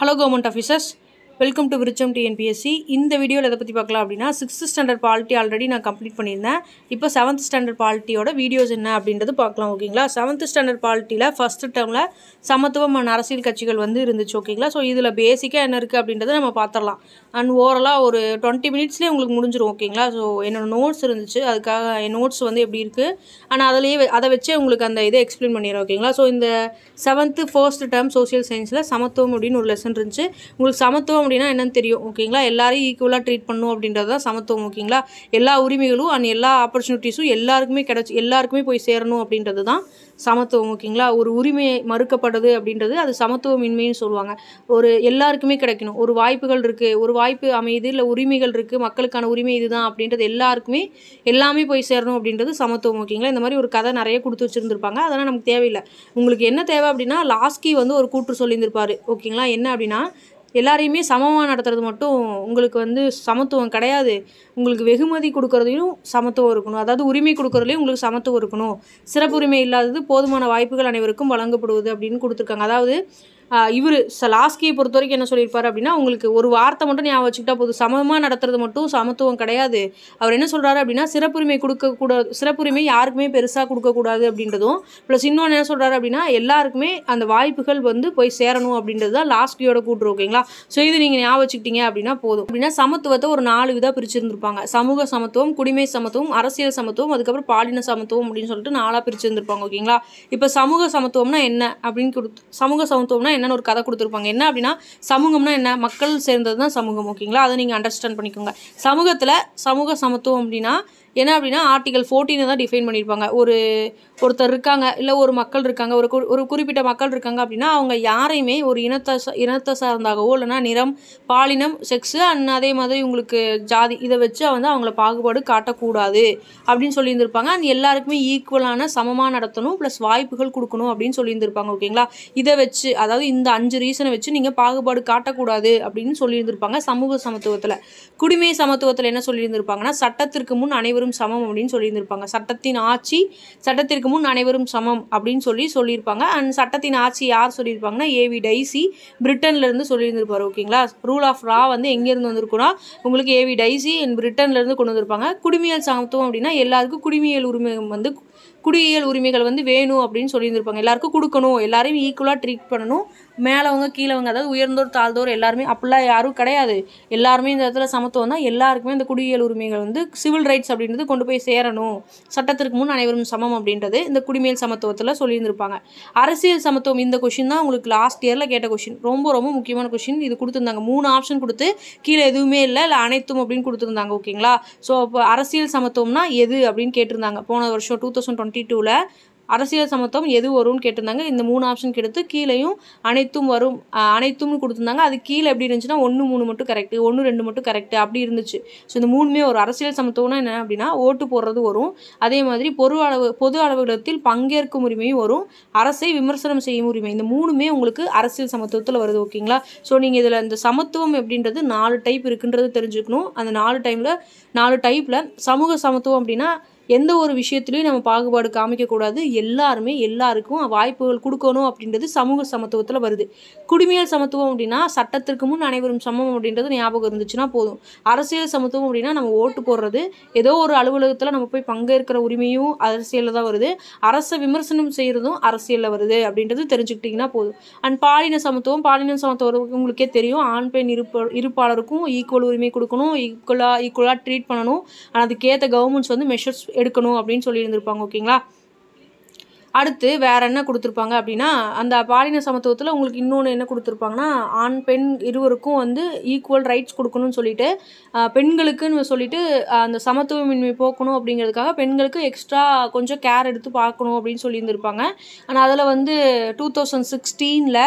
hello government officers welcome to Virucham TNPSC இந்த வீடியோவில் எதை பற்றி பார்க்கலாம் அப்படின்னா சிக்ஸ்த்து ஸ்டாண்டர்ட் பாலிட்டி ஆல்ரெடி நான் கம்ப்ளீட் பண்ணியிருந்தேன் இப்போ செவன்த் ஸ்டாண்டர்ட் பாலிட்டியோட வீடியோஸ் என்ன அப்படின்றது பார்க்கலாம் ஓகேங்களா செவன்த் ஸ்டாண்டர்ட் பாலிட்டியில் ஃபஸ்ட்டு டேர்மில் சமத்துவமான அரசியல் கட்சிகள் வந்து இருந்துச்சு ஓகேங்களா ஸோ இதில் பேசிக்காக என்ன இருக்குது அப்படின்றத நம்ம பார்த்துடலாம் அண்ட் ஓவராலாக ஒரு டுவெண்ட்டி மினிட்ஸ்லேயே உங்களுக்கு முடிஞ்சிடும் ஓகேங்களா ஸோ என்னோடய நோட்ஸ் இருந்துச்சு அதுக்காக என் நோட்ஸ் வந்து எப்படி இருக்குது ஆனால் அதிலேயே அதை வச்சே உங்களுக்கு அந்த இதை எக்ஸ்பிளைன் பண்ணிடுறேன் ஓகேங்களா ஸோ இந்த செவன்த்து ஃபர்ஸ்ட் டேர்ம் சோசியல் சயின்ஸில் சமத்துவம் அப்படின்னு ஒரு லெசன் இருந்துச்சு உங்களுக்கு சமத்துவம் அப்படின்னா என்னென்னு தெரியும் ஓகேங்களா எல்லாரையும் ஈக்குவலாக ட்ரீட் பண்ணும் அப்படின்றது தான் சமத்துவம் ஓகேங்களா எல்லா உரிமைகளும் அண்ட் எல்லா ஆப்பர்ச்சுனிட்டிஸும் எல்லாருக்குமே கிடச்சி எல்லாருக்குமே போய் சேரணும் அப்படின்றது தான் சமத்துவம் ஓகேங்களா ஒரு உரிமை மறுக்கப்படுது அப்படின்றது அது சமத்துவம் இன்மைன்னு சொல்லுவாங்க ஒரு எல்லாருக்குமே கிடைக்கணும் ஒரு வாய்ப்புகள் இருக்குது ஒரு வாய்ப்பு அமையுது இல்லை உரிமைகள் இருக்குது மக்களுக்கான உரிமை இதுதான் அப்படின்றது எல்லாருக்குமே எல்லாமே போய் சேரணும் அப்படின்றது சமத்துவம் ஓகேங்களா இந்த மாதிரி ஒரு கதை நிறைய கொடுத்து வச்சுருந்துருப்பாங்க அதெல்லாம் நமக்கு தேவையில்லை உங்களுக்கு என்ன தேவை அப்படின்னா லாஸ்கி வந்து ஒரு கூற்று சொல்லியிருந்திருப்பாரு ஓகேங்களா என்ன அப்படின்னா எல்லாரையுமே சமமாக நடத்துறது மட்டும் உங்களுக்கு வந்து சமத்துவம் கிடையாது உங்களுக்கு வெகுமதி கொடுக்குறதையும் சமத்துவம் இருக்கணும் அதாவது உரிமை கொடுக்குறதுலையும் உங்களுக்கு சமத்துவம் இருக்கணும் சிறப்புரிமை இல்லாதது போதுமான வாய்ப்புகள் அனைவருக்கும் வழங்கப்படுவது அப்படின்னு கொடுத்துருக்காங்க அதாவது இவர் லாஸ்கியை பொறுத்த வரைக்கும் என்ன சொல்லியிருப்பார் அப்படின்னா உங்களுக்கு ஒரு வார்த்தை மட்டும் ஞாபகம் வச்சுக்கிட்டா போதும் சமமாக நடத்துறது மட்டும் சமத்துவம் கிடையாது அவர் என்ன சொல்கிறாரு அப்படின்னா சிறப்புரிமை கொடுக்கக்கூடாது சிறப்புரிமை யாருக்குமே பெருசாக கொடுக்கக்கூடாது அப்படின்றதும் ப்ளஸ் இன்னொன்று என்ன சொல்கிறாரு அப்படின்னா எல்லாருக்குமே அந்த வாய்ப்புகள் வந்து போய் சேரணும் அப்படின்றது தான் லாஸ்கியோட கூட்டுரு ஓகேங்களா ஸோ இது நீங்கள் ஞாபகம் வச்சுக்கிட்டீங்க அப்படின்னா போதும் அப்படின்னா சமத்துவத்தை ஒரு நாலு விதாக பிரிச்சிருந்துருப்பாங்க சமூக சமத்துவம் குடிமை சமத்துவம் அரசியல் சமத்துவம் அதுக்கப்புறம் பாலின சமத்துவம் அப்படின்னு சொல்லிட்டு நாலாக பிரிச்சிருந்துருப்பாங்க ஓகேங்களா இப்போ சமூக சமத்துவம்னா என்ன அப்படின்னு கொடுத்து சமூக சமத்துவம்னா என்னென்னு ஒரு கதை கொடுத்துருப்பாங்க என்ன அப்படின்னா சமூகம்னா என்ன மக்கள் சேர்ந்தது தான் சமூகம் ஓகேங்களா அதை நீங்கள் அண்டர்ஸ்டாண்ட் பண்ணிக்கோங்க சமூகத்தில் சமூக சமத்துவம் அப்படின்னா என்ன அப்படின்னா ஆர்டிகல் ஃபோர்டீனை தான் டிஃபைன் பண்ணியிருப்பாங்க ஒரு ஒருத்தர் இருக்காங்க இல்லை ஒரு மக்கள் இருக்காங்க ஒரு ஒரு குறிப்பிட்ட மக்கள் இருக்காங்க அப்படின்னா அவங்க யாரையுமே ஒரு இனத்தை இனத்தை சார்ந்தாகவோ இல்லைனா நிறம் பாலினம் செக்ஸு அண்ட் அதே மாதிரி உங்களுக்கு ஜாதி இதை வச்சு வந்து அவங்கள பாகுபாடு காட்டக்கூடாது அப்படின்னு சொல்லியிருந்திருப்பாங்க அந்த எல்லாருக்குமே ஈக்குவலான சமமாக நடத்தணும் ப்ளஸ் வாய்ப்புகள் கொடுக்கணும் அப்படின்னு சொல்லியிருந்திருப்பாங்க ஓகேங்களா இதை வச்சு அதாவது இந்த அஞ்சு ரீசனை வச்சு நீங்கள் பாகுபாடு காட்டக்கூடாது அப்படின்னு சொல்லியிருந்திருப்பாங்க சமூக சமத்துவத்தில் குடிமை சமத்துவத்தில் என்ன சொல்லியிருந்திருப்பாங்கன்னா சட்டத்திற்கு முன் அனைவரும் அனைவரும் சமம் அப்படின்னு சொல்லியிருந்திருப்பாங்க சட்டத்தின் ஆட்சி சட்டத்திற்கு முன் அனைவரும் சமம் அப்படின்னு சொல்லி சொல்லியிருப்பாங்க அண்ட் சட்டத்தின் ஆட்சி யார் சொல்லியிருப்பாங்கன்னா ஏவி டைசி பிரிட்டன்லேருந்து சொல்லியிருந்திருப்பார் ஓகேங்களா ரூல் ஆஃப் ரா வந்து எங்கேருந்து வந்திருக்குன்னா உங்களுக்கு ஏவி டைசி அண்ட் பிரிட்டன்லேருந்து கொண்டு வந்திருப்பாங்க குடிமியல் சமத்துவம் அப்படின்னா எல்லாருக்கும் குடிமியல் உரிமை வந்து குடியியல் உரிமைகள் வந்து வேணும் அப்படின்னு சொல்லியிருந்திருப்பாங்க எல்லாருக்கும் கொடுக்கணும் எல்லாரையும் ஈக்குவலாக ட்ரீட் பண்ணணும் மேலவங்க கீழவங்க அதாவது உயர்ந்தோர் தாழ்ந்தோர் எல்லாருமே அப்படிலாம் யாரும் கிடையாது எல்லாருமே இந்த இடத்துல சமத்துவம் தான் எல்லாருக்குமே இந்த குடியியல் உரிமைகள் வந்து சிவில் ரைட்ஸ் அப்படின்றது கொண்டு போய் சேரணும் சட்டத்திற்கு முன் அனைவரும் சமம் அப்படின்றது இந்த குடிமையல் சமத்துவத்தில் சொல்லியிருந்திருப்பாங்க அரசியல் சமத்துவம் இந்த கொஷின் தான் உங்களுக்கு லாஸ்ட் இயரில் கேட்ட கொஷின் ரொம்ப ரொம்ப முக்கியமான கொஷின் இது கொடுத்துருந்தாங்க மூணு ஆப்ஷன் கொடுத்து கீழே எதுவுமே இல்லை இல்லை அனைத்தும் அப்படின்னு கொடுத்துருந்தாங்க ஓகேங்களா ஸோ அப்போ அரசியல் சமத்துவம்னா எது அப்படின்னு கேட்டிருந்தாங்க போன வருஷம் டூ தௌசண்ட் டுவெண்ட்டி டூவில் அரசியல் சமத்துவம் எது வரும்னு கேட்டிருந்தாங்க இந்த மூணு ஆப்ஷன் கெடுத்து கீழேயும் அனைத்தும் வரும் அனைத்தும்னு கொடுத்துருந்தாங்க அது கீழே எப்படி இருந்துச்சுன்னா ஒன்று மூணு மட்டும் கரெக்டு ஒன்று ரெண்டு மட்டும் கரெக்டு அப்படி இருந்துச்சு ஸோ இந்த மூணுமே ஒரு அரசியல் சமத்துவம்னா என்ன அப்படின்னா ஓட்டு போடுறது வரும் அதே மாதிரி பொது அளவு பொது அலுவலகத்தில் பங்கேற்கும் உரிமையும் வரும் அரசை விமர்சனம் செய்யும் உரிமை இந்த மூணுமே உங்களுக்கு அரசியல் சமத்துவத்தில் வருது ஓகேங்களா ஸோ நீங்கள் இதில் இந்த சமத்துவம் எப்படின்றது நாலு டைப் இருக்குன்றது தெரிஞ்சுக்கணும் அந்த நாலு டைமில் நாலு டைப்பில் சமூக சமத்துவம் அப்படின்னா எந்த ஒரு விஷயத்துலையும் நம்ம பாகுபாடு காமிக்கக்கூடாது எல்லாருமே எல்லாருக்கும் வாய்ப்புகள் கொடுக்கணும் அப்படின்றது சமூக சமத்துவத்தில் வருது குடிமையல் சமத்துவம் அப்படின்னா சட்டத்திற்கு முன் அனைவரும் சமம் அப்படின்றது ஞாபகம் இருந்துச்சுன்னா போதும் அரசியல் சமத்துவம் அப்படின்னா நம்ம ஓட்டு போடுறது ஏதோ ஒரு அலுவலகத்தில் நம்ம போய் பங்கேற்கிற உரிமையும் அரசியலில் தான் வருது அரசை விமர்சனம் செய்கிறதும் அரசியலில் வருது அப்படின்றது தெரிஞ்சுக்கிட்டிங்கன்னா போதும் அண்ட் பாலின சமத்துவம் பாலின சமத்துவம் உங்களுக்கே தெரியும் ஆண் பெண் இருப்ப இருப்பாளருக்கும் ஈக்குவல் உரிமை கொடுக்கணும் ஈக்குவலாக ஈக்குவலாக ட்ரீட் பண்ணணும் அதுக்கேற்ற கவர்மெண்ட்ஸ் வந்து மெஷர்ஸ் எடுக்கணும் அப்படின்னு சொல்லியிருந்திருப்பாங்க ஓகேங்களா அடுத்து வேறு என்ன கொடுத்துருப்பாங்க அப்படின்னா அந்த பாலின சமத்துவத்தில் உங்களுக்கு இன்னொன்று என்ன கொடுத்துருப்பாங்கன்னா ஆண் பெண் இருவருக்கும் வந்து ஈக்குவல் ரைட்ஸ் கொடுக்கணும்னு சொல்லிட்டு பெண்களுக்குன்னு சொல்லிட்டு அந்த சமத்துவமின்மை போக்கணும் அப்படிங்கிறதுக்காக பெண்களுக்கு எக்ஸ்ட்ரா கொஞ்சம் கேர் எடுத்து பார்க்கணும் அப்படின்னு சொல்லியிருந்திருப்பாங்க ஆனால் அதில் வந்து டூ தௌசண்ட் சிக்ஸ்டீனில்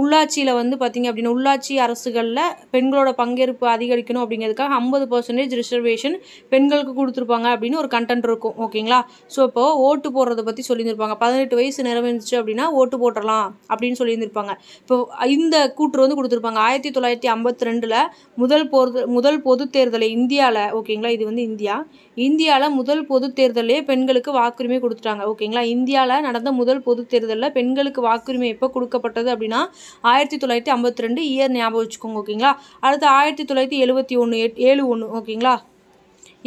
உள்ளாட்சியில் வந்து பார்த்திங்க அப்படின்னா உள்ளாட்சி அரசுகளில் பெண்களோட பங்கேற்பு அதிகரிக்கணும் அப்படிங்கிறதுக்காக ஐம்பது பர்சன்டேஜ் ரிசர்வேஷன் பெண்களுக்கு கொடுத்துருப்பாங்க அப்படின்னு ஒரு கண்டென்ட் இருக்கும் ஓகேங்களா ஸோ இப்போ ஓட்டு போடுறத பற்றி சொல்லியிருந்திருப்பாங்க பதினெட்டு வயசு நிறைவேந்துச்சு அப்படின்னா ஓட்டு போட்டுடலாம் அப்படின்னு சொல்லியிருந்திருப்பாங்க இப்போ இந்த கூற்று வந்து கொடுத்துருப்பாங்க ஆயிரத்தி தொள்ளாயிரத்தி ஐம்பத்தி ரெண்டில் முதல் போர் முதல் பொது தேர்தலை இந்தியாவில் ஓகேங்களா இது வந்து இந்தியா இந்தியாவில் முதல் பொது தேர்தலே பெண்களுக்கு வாக்குரிமை கொடுத்துட்டாங்க ஓகேங்களா இந்தியாவில் நடந்த முதல் பொது தேர்தலில் பெண்களுக்கு வாக்குரிமை எப்போ கொடுக்கப்பட்டது அப்படின்னா ஆயிரத்தி தொள்ளாயிரத்தி ஐம்பத்தி ரெண்டு இயர் ஞாபகம் வச்சுக்கோங்க ஓகேங்களா அடுத்து ஆயிரத்தி தொள்ளாயிரத்தி எழுபத்தி ஒன்று எட் ஏழு ஒன்று ஓகேங்களா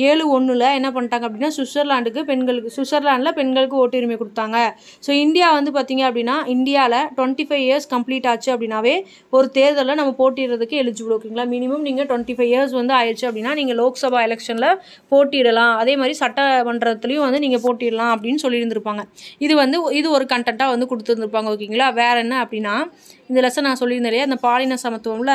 ஏழு ஒன்றில் என்ன பண்ணிட்டாங்க அப்படின்னா சுவிட்சர்லாண்டுக்கு பெண்களுக்கு சுவிட்சர்லாண்டில் பெண்களுக்கு ஓட்டுரிமை கொடுத்தாங்க ஸோ இந்தியா வந்து பார்த்திங்க அப்படின்னா இந்தியாவில் டுவெண்ட்டி ஃபைவ் இயர்ஸ் கம்ப்ளீட் ஆச்சு அப்படின்னாவே ஒரு தேர்தலில் நம்ம போட்டிடுறதுக்கு எலிஜிபிள் ஓகேங்களா மினிமம் நீங்கள் டுவெண்ட்டி ஃபைவ் இயர்ஸ் வந்து ஆயிடுச்சு அப்படின்னா நீங்கள் லோக்சபா எலெக்ஷனில் போட்டியிடலாம் அதே மாதிரி சட்டமன்றத்துலேயும் வந்து நீங்கள் போட்டிடலாம் அப்படின்னு சொல்லியிருந்திருப்பாங்க இது வந்து இது ஒரு கண்டென்ட்டாக வந்து கொடுத்துருந்துருப்பாங்க ஓகேங்களா வேறு என்ன அப்படின்னா இந்த லெசன் நான் சொல்லியிருந்தேன் இல்லையா அந்த பாலின சமத்துவமில்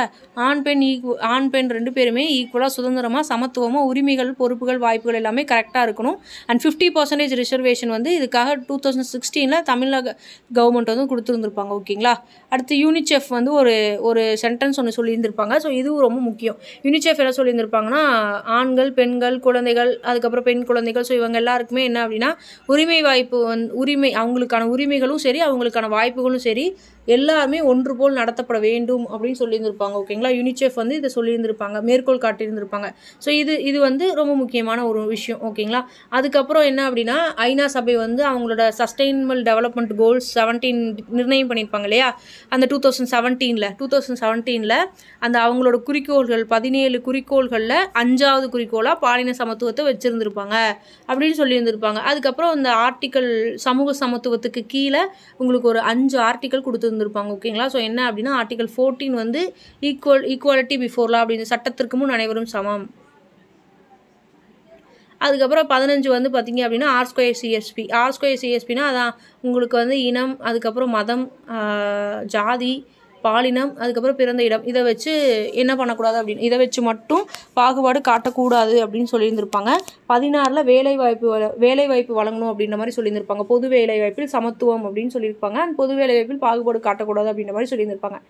ஆண் பெண் ஈக்குவ ஆண் பெண் ரெண்டு பேருமே ஈக்குவலாக சுதந்திரமாக சமத்துவமாக உரிமைகள் பொறுப்புகள் வாய்ப்புகள் எல்லாமே கரெக்டாக இருக்கணும் அண்ட் ஃபிஃப்டி பர்சன்டேஜ் ரிசர்வேஷன் வந்து இதுக்காக டூ தௌசண்ட் சிக்ஸ்டீனில் தமிழக கவர்மெண்ட் வந்து கொடுத்துருந்துருப்பாங்க ஓகேங்களா அடுத்து யூனிசெஃப் வந்து ஒரு ஒரு சென்டென்ஸ் ஒன்று சொல்லியிருந்திருப்பாங்க ஸோ இதுவும் ரொம்ப முக்கியம் யூனிசெஃப் என்ன சொல்லியிருந்திருப்பாங்கன்னா ஆண்கள் பெண்கள் குழந்தைகள் அதுக்கப்புறம் பெண் குழந்தைகள் ஸோ இவங்க எல்லாருக்குமே என்ன அப்படின்னா உரிமை வாய்ப்பு வந் உரிமை அவங்களுக்கான உரிமைகளும் சரி அவங்களுக்கான வாய்ப்புகளும் சரி எல்லாருமே ஒன்று போல் நடத்தப்பட வேண்டும் அப்படின்னு சொல்லியிருந்திருப்பாங்க ஓகேங்களா யூனிசெஃப் வந்து இதை சொல்லியிருந்திருப்பாங்க மேற்கோள் காட்டியிருந்திருப்பாங்க ஸோ இது இது வந்து ரொம்ப முக்கியமான ஒரு விஷயம் ஓகேங்களா அதுக்கப்புறம் என்ன அப்படின்னா ஐநா சபை வந்து அவங்களோட சஸ்டைனபிள் டெவலப்மெண்ட் கோல்ஸ் செவன்டீன் நிர்ணயம் பண்ணியிருப்பாங்க இல்லையா அந்த டூ தௌசண்ட் செவன்டீனில் டூ தௌசண்ட் செவன்டீனில் அந்த அவங்களோட குறிக்கோள்கள் பதினேழு குறிக்கோள்களில் அஞ்சாவது குறிக்கோளாக பாலின சமத்துவத்தை வச்சுருந்துருப்பாங்க அப்படின்னு சொல்லியிருந்திருப்பாங்க அதுக்கப்புறம் இந்த ஆர்டிக்கல் சமூக சமத்துவத்துக்கு கீழே உங்களுக்கு ஒரு அஞ்சு ஆர்டிக்கல் கொடுத்துருந்து இருந்திருப்பாங்க ஓகேங்களா ஸோ என்ன அப்படின்னா ஆர்டிகல் ஃபோர்டீன் வந்து ஈக்குவல் ஈக்குவாலிட்டி பிஃபோர்லா அப்படின்னு சட்டத்திற்கு முன் அனைவரும் சமம் அதுக்கப்புறம் பதினஞ்சு வந்து பார்த்திங்க அப்படின்னா R square CSP R square சிஎஸ்பினா அதான் உங்களுக்கு வந்து இனம் அதுக்கப்புறம் மதம் ஜாதி பாலினம் அதுக்கப்புறம் பிறந்த இடம் இதை வச்சு என்ன பண்ணக்கூடாது அப்படின்னு இதை வச்சு மட்டும் பாகுபாடு காட்டக்கூடாது அப்படின்னு சொல்லியிருந்திருப்பாங்க பதினாறில் வேலைவாய்ப்பு வேலைவாய்ப்பு வழங்கணும் அப்படின்ற மாதிரி சொல்லியிருந்திருப்பாங்க பொது வேலைவாய்ப்பில் சமத்துவம் அப்படின்னு சொல்லியிருப்பாங்க அண்ட் பொது வேலைவாய்ப்பில் பாகுபாடு காட்டக்கூடாது அப்படின்ற மாதிரி சொல்லியிருந்திருப்பாங்க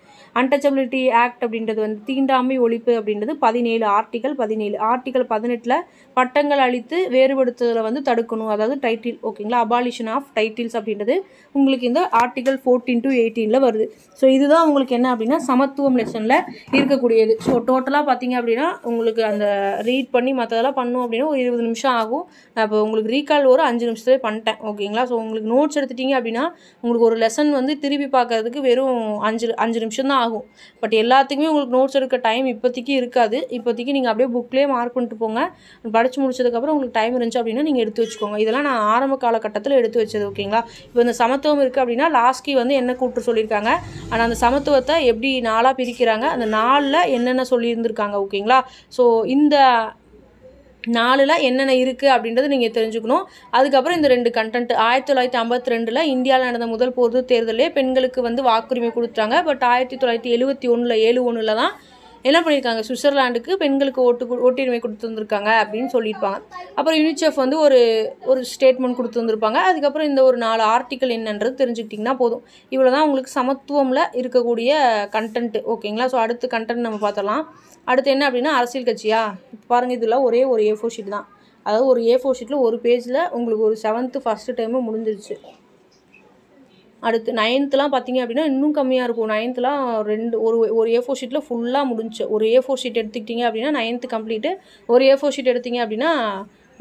அன்டச்சபிலிட்டி ஆக்ட் அப்படின்றது வந்து தீண்டாமை ஒழிப்பு அப்படின்றது பதினேழு ஆர்டிகல் பதினேழு ஆர்டிகல் பதினெட்டில் பட்டங்கள் அளித்து வேறுபடுத்துதலை வந்து தடுக்கணும் அதாவது டைட்டில் ஓகேங்களா அபாலிஷன் ஆஃப் டைட்டில்ஸ் அப்படின்றது உங்களுக்கு இந்த ஆர்டிகல் ஃபோர்டீன் டு எயிட்டீனில் வருது ஸோ இதுதான் உங்களுக்கு உங்களுக்கு என்ன அப்படின்னா சமத்துவம் லெசனில் இருக்கக்கூடியது ஸோ டோட்டலாக பார்த்தீங்க அப்படின்னா உங்களுக்கு அந்த ரீட் பண்ணி மற்றதெல்லாம் பண்ணும் அப்படின்னா ஒரு இருபது நிமிஷம் ஆகும் நான் இப்போ உங்களுக்கு ரீகால் ஒரு அஞ்சு நிமிஷத்துலேயே பண்ணிட்டேன் ஓகேங்களா ஸோ உங்களுக்கு நோட்ஸ் எடுத்துட்டிங்க அப்படின்னா உங்களுக்கு ஒரு லெசன் வந்து திருப்பி பார்க்கறதுக்கு வெறும் அஞ்சு அஞ்சு நிமிஷம் தான் ஆகும் பட் எல்லாத்துக்குமே உங்களுக்கு நோட்ஸ் எடுக்க டைம் இப்போதைக்கு இருக்காது இப்போதைக்கு நீங்கள் அப்படியே புக்லேயே மார்க் பண்ணிட்டு போங்க படித்து முடிச்சதுக்கப்புறம் உங்களுக்கு டைம் இருந்துச்சு அப்படின்னா நீங்கள் எடுத்து வச்சுக்கோங்க இதெல்லாம் நான் ஆரம்ப காலகட்டத்தில் எடுத்து வச்சது ஓகேங்களா இப்போ இந்த சமத்துவம் இருக்குது அப்படின்னா லாஸ்ட்க்கு வந்து என்ன கூப்பிட்டு சொல்லியிருக்காங்க ஆனால் அந்த சமத்துவம் மருத்துவத்தை எப்படி நாளாக பிரிக்கிறாங்க அந்த நாளில் என்னென்ன சொல்லியிருந்திருக்காங்க ஓகேங்களா ஸோ இந்த நாலில் என்னென்ன இருக்குது அப்படின்றத நீங்கள் தெரிஞ்சுக்கணும் அதுக்கப்புறம் இந்த ரெண்டு கண்டென்ட் ஆயிரத்தி தொள்ளாயிரத்தி ஐம்பத்தி ரெண்டில் இந்தியாவில் நடந்த முதல் பொது தேர்தலே பெண்களுக்கு வந்து வாக்குரிமை கொடுத்தாங்க பட் ஆயிரத்தி தொள்ளாயிரத்தி எழுபத்தி ஒன்றில் ஏழு ஒன்றில் தான் என்ன பண்ணியிருக்காங்க சுவிட்சர்லாண்டுக்கு பெண்களுக்கு ஓட்டு ஓட்டுரிமை கொடுத்து வந்திருக்காங்க அப்படின்னு சொல்லியிருப்பாங்க அப்புறம் யூனிசெஃப் வந்து ஒரு ஒரு ஸ்டேட்மெண்ட் கொடுத்து வந்திருப்பாங்க அதுக்கப்புறம் இந்த ஒரு நாலு ஆர்டிக்கல் என்னன்றது தெரிஞ்சுக்கிட்டிங்கன்னா போதும் இவ்வளோ தான் உங்களுக்கு சமத்துவமில் இருக்கக்கூடிய கண்டென்ட்டு ஓகேங்களா ஸோ அடுத்து கண்டென்ட் நம்ம பார்த்தலாம் அடுத்து என்ன அப்படின்னா அரசியல் கட்சியா பாருங்கள் இதெல்லாம் ஒரே ஒரு ஏ ஃபோர் ஷீட் தான் அதாவது ஒரு ஏ ஃபோர் ஷீட்டில் ஒரு பேஜில் உங்களுக்கு ஒரு செவன்த்து ஃபஸ்ட்டு டைமு முடிஞ்சிருச்சு அடுத்து நைன்த்துலாம் பார்த்திங்க அப்படின்னா இன்னும் கம்மியாக இருக்கும் நைன்த்துலாம் ரெண்டு ஒரு ஒரு ஏ ஃபோர் ஷீட்டில் ஃபுல்லாக முடிஞ்சு ஒரு ஏ ஃபோர் ஷீட் எடுத்துக்கிட்டிங்க அப்படின்னா நைன்த்து கம்ப்ளீட்டு ஒரு ஏ ஃபோர் ஷீட் எடுத்திங்க அப்படின்னா